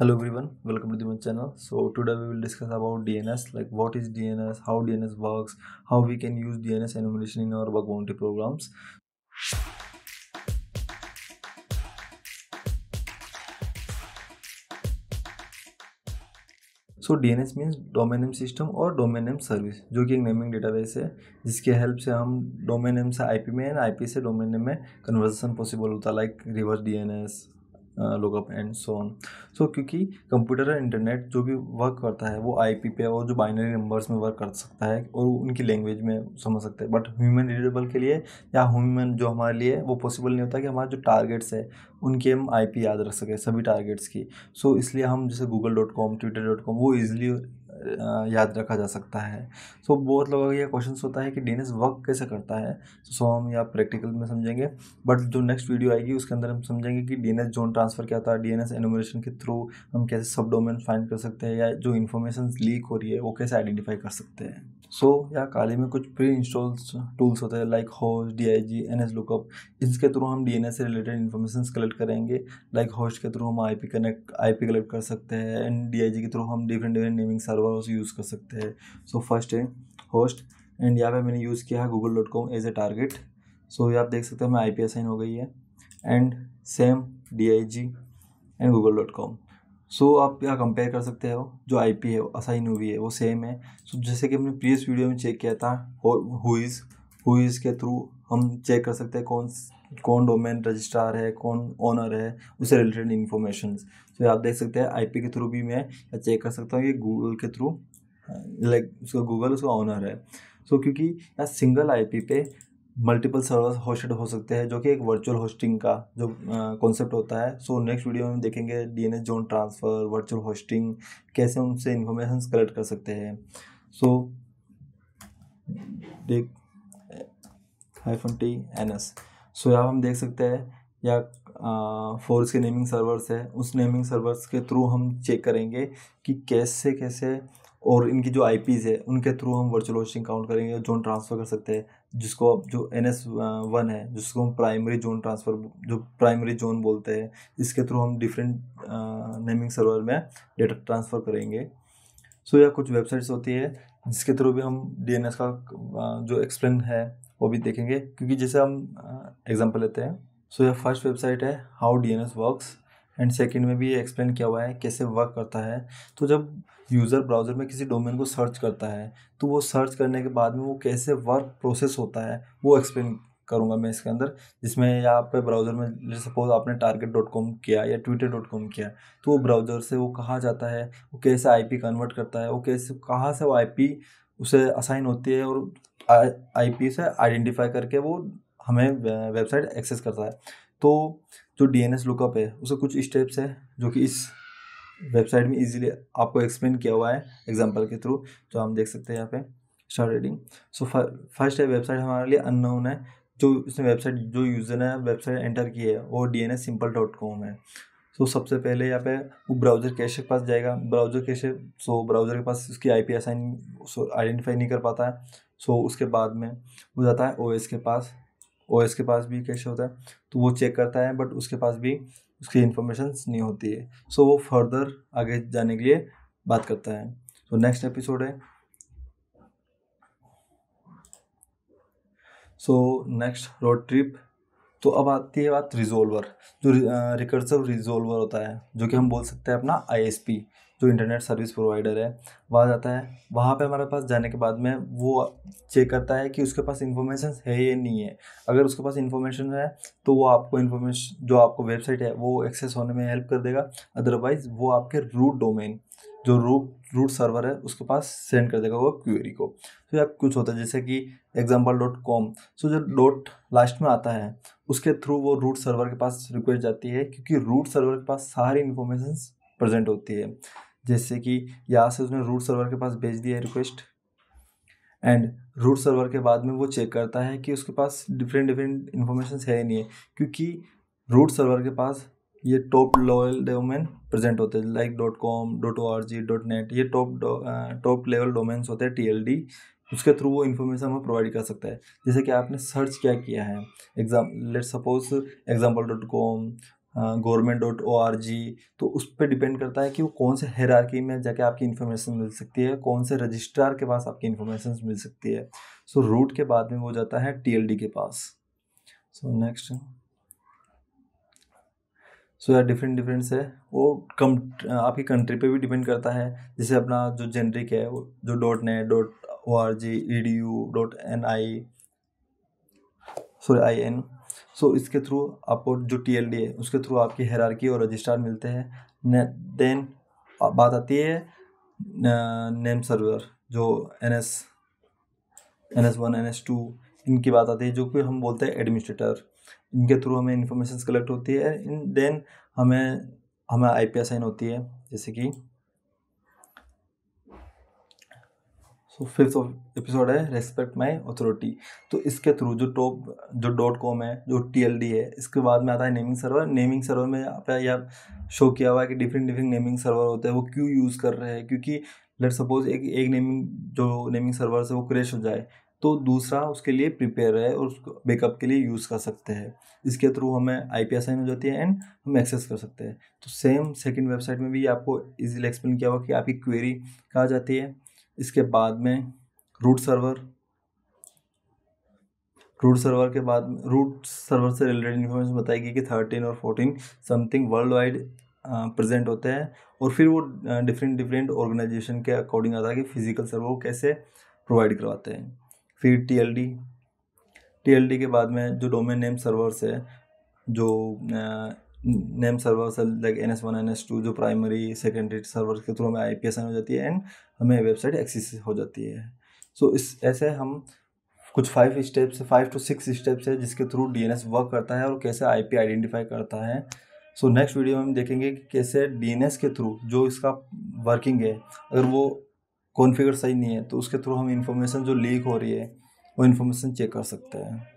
hello everyone welcome to the my channel so today we will discuss about dns like what is dns how dns works how we can use dns enumeration in our bug bounty programs so D N S means domain name system और domain name service जो कि एक naming database है जिसके help से हम domain name से IP में एंड आईपी से डोमेन नेम में कन्वर्जेशन पॉसिबल होता है like reverse DNS up and so on so क्योंकि कंप्यूटर और इंटरनेट जो भी वर्क करता है वो आईपी पे और जो बाइनरी नंबर्स में वर्क कर सकता है और उनकी लैंग्वेज में समझ सकते हैं बट ह्यूमन रीडेबल के लिए या ह्यूमन जो हमारे लिए वो पॉसिबल नहीं होता कि हमारे जो टारगेट्स है उनकी हम आई याद रख सकें सभी टारगेट्स की सो so, इसलिए हम जैसे Google dot com Twitter dot com वो ईजिली याद रखा जा सकता है सो तो so, बहुत लोगों का यह क्वेश्चन होता है कि डी वर्क कैसे करता है तो सो so, हम यहाँ प्रैक्टिकल में समझेंगे बट जो नेक्स्ट वीडियो आएगी उसके अंदर हम समझेंगे कि डी जोन ट्रांसफ़र क्या था डी एन के थ्रू हम कैसे सब डोमेन फाइंड कर सकते हैं या जो इन्फॉर्मेशन लीक हो रही है वो कैसे आइडेंटिफाई कर सकते हैं सो so, या काली में कुछ प्री इंस्टॉल टूल्स होते हैं like host D I G N S lookup इसके थ्रू हम डी से रिलेटेड इन्फॉर्मेशन कलेक्ट करेंगे लाइक होस्ट के थ्रू हम I P connect I P collect कर सकते हैं एंड डी आई जी के थ्रू हम डिफरेंट डिफरेंट नेमिंग सर्वर से यूज़ कर सकते हैं सो फर्स्ट है होस्ट एंड यहाँ पे मैंने यूज़ किया है Google dot com as a target so ये आप देख सकते हैं हमें आई पी असाइन हो गई है and same D I G and Google dot com so आप यहाँ कंपेयर कर सकते हो जो आई पी है असाइन हुई है वो सेम है सो so, जैसे कि हमने प्रीवियस वीडियो में चेक किया था हुईज़ हुईज़ के थ्रू हम चेक कर सकते हैं कौन कौन डोमेन रजिस्ट्रार है कौन ओनर है उससे रिलेटेड इन्फॉर्मेशन तो आप देख सकते हैं आईपी के थ्रू भी मैं चेक कर सकता हूँ कि गूगल के थ्रू लाइक हाँ, उसका गूगल उसका ओनर है सो so, क्योंकि यहाँ सिंगल आईपी पे मल्टीपल सर्वर होस्टेड हो सकते हैं जो कि एक वर्चुअल होस्टिंग का जो कॉन्सेप्ट होता है सो नेक्स्ट वीडियो में देखेंगे DNS zone transfer virtual hosting कैसे उनसे इन्फॉर्मेशन कलेक्ट कर सकते हैं सो so, देख hyphen T N S so यहाँ हम देख सकते हैं या फोर्स के नेमिंग सर्वर्स है उस नेमिंग सर्वर्स के थ्रू हम चेक करेंगे कि कैसे कैसे और इनकी जो आई है उनके थ्रू हम वर्चुअल होस्टिंग काउंट करेंगे जोन ट्रांसफ़र कर सकते हैं जिसको जो एन एस वन है जिसको हम प्राइमरी जोन ट्रांसफ़र जो प्राइमरी जोन बोलते हैं इसके थ्रू हम डिफरेंट नेमिंग सर्वर में डेटा ट्रांसफ़र करेंगे सो so, यह कुछ वेबसाइट्स होती है जिसके थ्रू भी हम डी का जो एक्सप्लेन है वो भी देखेंगे क्योंकि जैसे हम एग्जाम्पल लेते हैं सो यह फर्स्ट वेबसाइट है how D N S works and second में भी ये एक्सप्लेन किया हुआ है कैसे वर्क करता है तो जब यूज़र ब्राउज़र में किसी डोमेन को सर्च करता है तो वो सर्च करने के बाद में वो कैसे वर्क प्रोसेस होता है वो एक्सप्लेन करूँगा मैं इसके अंदर जिसमें आप ब्राउज़र में सपोज आपने टारगेट डॉट कॉम किया या ट्विटर डॉट कॉम किया तो वो ब्राउज़र से वो कहाँ जाता है वो कैसे आईपी कन्वर्ट करता है वो कैसे कहाँ से वो आईपी उसे असाइन होती है और आई पी से आइडेंटिफाई करके वो हमें वेबसाइट एक्सेस करता है तो जो डी एन एस लुकअप है उसके कुछ स्टेप्स है जो कि इस वेबसाइट में इजीली आपको एक्सप्लेन किया हुआ है एग्जांपल के थ्रू जो हम देख सकते हैं यहाँ पे स्टार्ट रीडिंग सो फर्स्ट है वेबसाइट हमारे लिए अननोन है जो उसने वेबसाइट जो यूज़र ने वेबसाइट एंटर की है वो D N S simple dot com है तो सबसे पहले यहाँ पे वो ब्राउज़र कैशे के पास जाएगा ब्राउज़र कैशे सो ब्राउज़र के पास उसकी आई पी असाइन आइडेंटिफाई नहीं कर पाता है सो उसके बाद में वो जाता है ओ के पास ओ के पास भी कैश होता है तो वो चेक करता है बट उसके पास भी उसकी इन्फॉर्मेशन नहीं होती है सो वो फर्दर आगे जाने के लिए बात करता है तो नेक्स्ट एपिसोड है सो नेक्स्ट रोड ट्रिप तो अब आती है बात रिजोल्वर जो रिकर्सिव रिजोल्वर होता है जो कि हम बोल सकते हैं अपना आईएसपी जो इंटरनेट सर्विस प्रोवाइडर है वहाँ जाता है वहाँ पे हमारे पास जाने के बाद में वो चेक करता है कि उसके पास इन्फॉर्मेशन है या नहीं है अगर उसके पास इन्फॉर्मेशन है तो वो आपको इन्फॉर्मेशन जो आपको वेबसाइट है वो एक्सेस होने में हेल्प कर देगा अदरवाइज़ वो आपके रूट डोमेन जो रूट रूट सर्वर है उसके पास सेंड कर देगा वो क्यूरी को तो या कुछ होता है जैसे कि एग्जाम्पल डॉट कॉम सो जो डॉट लास्ट में आता है उसके थ्रू वो रूट सर्वर के पास रिक्वेस्ट जाती है क्योंकि रूट सर्वर के पास सारी इन्फॉर्मेशन प्रेजेंट होती है जैसे कि यहाँ से उसने रूट सर्वर के पास भेज दिया है रिक्वेस्ट एंड रूट सर्वर के बाद में वो चेक करता है कि उसके पास डिफरेंट डिफरेंट इन्फॉर्मेशन है ही नहीं है क्योंकि रूट सर्वर के पास ये टॉप लेवल डोमेन प्रेजेंट होते हैं like dot com dot O R G dot net ये टॉप टॉप लेवल डोमेन्स होते हैं टी एल डी उसके थ्रू वो इन्फॉर्मेशन हमें प्रोवाइड कर सकता है जैसे कि आपने सर्च क्या किया है exam let suppose example dot com government dot O R G तो उस पर डिपेंड करता है कि वो कौन से हेरारकी में जाके आपकी इन्फॉर्मेशन मिल सकती है कौन से रजिस्ट्रार के पास आपकी इन्फॉर्मेशन मिल सकती है सो so, रूट के बाद में वो जाता है टी एल डी के पास सो नेक्स्ट सो यार डिफरेंट डिफरेंट्स है वो कम आपकी कंट्री पे भी डिपेंड करता है जैसे अपना जो जेनरिक है वो जो dot net dot O R G E D U dot N I sorry I N so इसके थ्रू आपको जो टी एल डी है उसके थ्रू आपकी हेरारकी और रजिस्ट्रार मिलते हैं देन बात आती है नेम सर्वर जो N S N S one N S two इनकी बात आती है जो कि हम बोलते हैं एडमिनिस्ट्रेटर इनके थ्रू हमें इन्फॉर्मेशन कलेक्ट होती है इन देन हमें हमें आई पी एन होती है जैसे कि सो फिफ्थ एपिसोड है रेस्पेक्ट माई अथॉरिटी तो इसके थ्रू जो टॉप जो डॉट कॉम है जो टी एल डी है इसके बाद में आता है नेमिंग सर्वर नेमिंग सर्वर में यहाँ पे शो किया हुआ है कि डिफरेंट डिफरेंट नेमिंग सर्वर होते हैं वो क्यों यूज़ कर रहे हैं क्योंकि लेट सपोज एक एक नेमिंग जो नेमिंग सर्वर से वो क्रेश हो जाए तो दूसरा उसके लिए प्रिपेयर है और उसको बैकअप के लिए यूज़ कर सकते हैं इसके थ्रू हमें आई पी हो जाती है एंड हम एक्सेस कर सकते हैं तो सेम सेकंड वेबसाइट में भी आपको इजीली एक्सप्लेन किया हुआ कि आपकी क्वेरी कहाँ जाती है इसके बाद में रूट सर्वर रूट सर्वर के बाद में रूट सर्वर से रिलेटेड इन्फॉर्मेशन बताएगी कि थर्टीन और fourteen something world wide present होते हैं और फिर वो डिफरेंट डिफरेंट ऑर्गेनाइजेशन के अकॉर्डिंग आता है कि फिजिकल सर्वर वो कैसे प्रोवाइड करवाते हैं फिर T L D T L D के बाद में जो डोमेन नेम सर्वर्स है जो name server like N S one N S two जो प्राइमरी सेकेंडरी सर्वर के थ्रू हमें आई पी एस एन हो जाती है एंड हमें वेबसाइट एक्सेस हो जाती है सो so, इस ऐसे हम कुछ five steps five to six steps है जिसके through D N S work करता है और कैसे आई पी आइडेंटिफाई करता है सो नेक्स्ट वीडियो में हम देखेंगे कि कैसे डी एन एस के थ्रू जो इसका वर्किंग है अगर वो कॉन्फ़िगर सही नहीं है तो उसके थ्रू हम इंफॉर्मेशन जो लीक हो रही है वो इन्फॉर्मेशन चेक कर सकते हैं